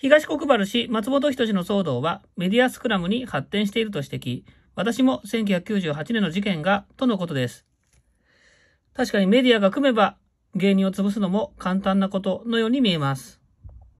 東国原氏松本人志の騒動はメディアスクラムに発展していると指摘、私も1998年の事件が、とのことです。確かにメディアが組めば芸人を潰すのも簡単なことのように見えます。